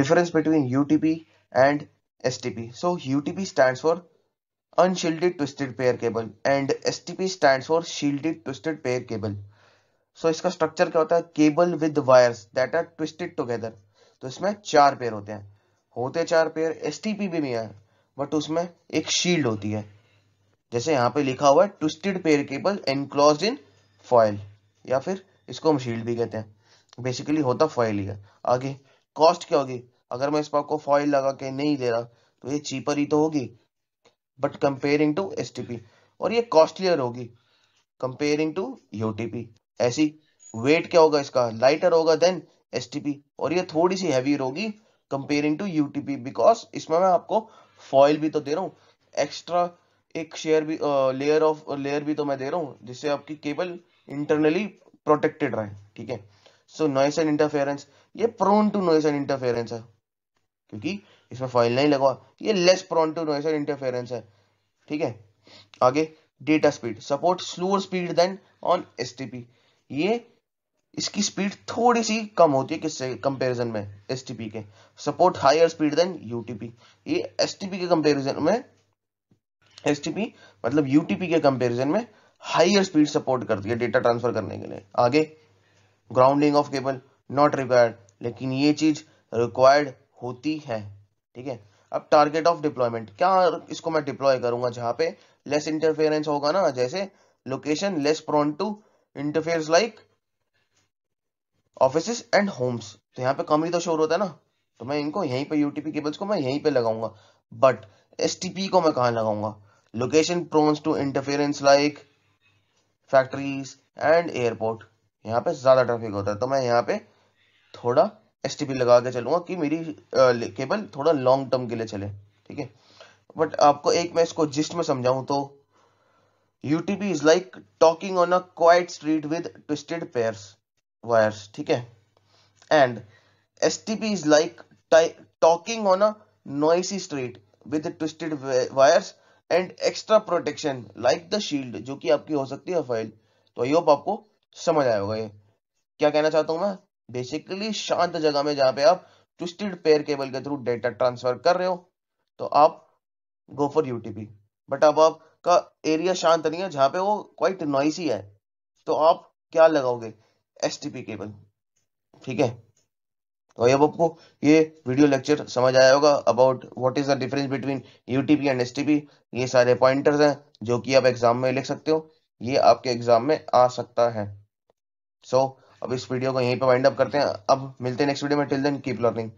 difference between UTP and STP. So UTP stands for unshielded twisted pair cable and STP stands for shielded twisted pair cable. so, इसका structure क्या होता है cable with wires that are twisted together तो इसमें चार pair होते हैं होते चार पेयर एसटीपी भी में है बट उसमें एक शील्ड होती है जैसे यहाँ पे लिखा हुआ है twisted pair cable enclose in foil या फिर इसको हम शील्ड भी कहते हैं बेसिकली होता फॉइल ही है आगे कॉस्ट क्या होगी अगर मैं इस पर आपको फॉइल लगा के नहीं दे रहा तो ये चीपर ही तो होगी बट कंपेयरिंग टू एस और ये कॉस्टलियर होगी कंपेयरिंग टू यूटीपी ऐसी वेट क्या होगा इसका लाइटर होगा देन एस और ये थोड़ी सी हैवियर होगी कंपेयरिंग टू यूटीपी बिकॉज इसमें मैं आपको फॉइल भी तो दे रहा हूँ एक्स्ट्रा एक शेयर भी लेयर ऑफ लेयर भी तो मैं दे रहा हूँ जिससे आपकी केबल इंटरनली प्रोटेक्टेड रहे ठीक है सो नॉइस एंड इंटरफेरेंस ये prone to noise and interference है क्योंकि इसमें फॉइल नहीं लगा ये less prone to noise and interference है ठीक है आगे data speed support slower speed than on S ये इसकी स्पीड थोड़ी सी कम होती है किससे कंपैरिजन में एस के support higher speed than UTP ये एस के कंपैरिजन में एस मतलब यूटीपी के कंपैरिजन में हायर स्पीड सपोर्ट करती है डेटा ट्रांसफर करने के लिए आगे grounding of cable not required लेकिन ये चीज रिक्वायर्ड होती है ठीक है अब टारगेट ऑफ डिप्लॉयमेंट क्या इसको मैं डिप्लॉय करूंगा जहां पे लेस इंटरफेरेंस होगा ना जैसे location less prone to interfere like office and homes तो यहाँ पे कम ही तो शोर होता है ना तो मैं इनको यहीं पे यूटीपी केबल्स को मैं यहीं पे लगाऊंगा बट एस को मैं कहा लगाऊंगा location prones to interference like factories and airport यहाँ पे ज़्यादा ट्रैफिक होता है तो मैं यहाँ पे थोड़ा एस लगा के चलूंगा कि मेरी केबल थोड़ा लॉन्ग टर्म के लिए चले ठीक है बट आपको एक मैं इसको जिस्ट में समझाऊं तो UTP is like talking on a quiet street with twisted pairs wires ठीक है and S T P is like talking on a noisy street with twisted wires and extra protection like the shield जो कि आपकी हो सकती है file तो I hope आपको समझ आए हो क्या कहना चाहता हूं मैं बेसिकली शांत जगह में जहां पे आप ट्विस्टेड पेयर केबल के थ्रू डेटा ट्रांसफर कर रहे हो तो आप गो फॉर यूटीपी बट अब आपका एरिया शांत नहीं है जहां पे वो क्वाइट नॉइसी है तो आप क्या लगाओगे एस केबल ठीक है तो अब आपको ये वीडियो लेक्चर समझ आया होगा about what is the difference between UTP and STP ये सारे पॉइंटर्स हैं जो कि आप एग्जाम में लिख सकते हो ये आपके एग्जाम में आ सकता है सो so, अब इस वीडियो को यहीं पर वाइंड अप करते हैं अब मिलते हैं नेक्स्ट वीडियो में टिल देन कीप लर्निंग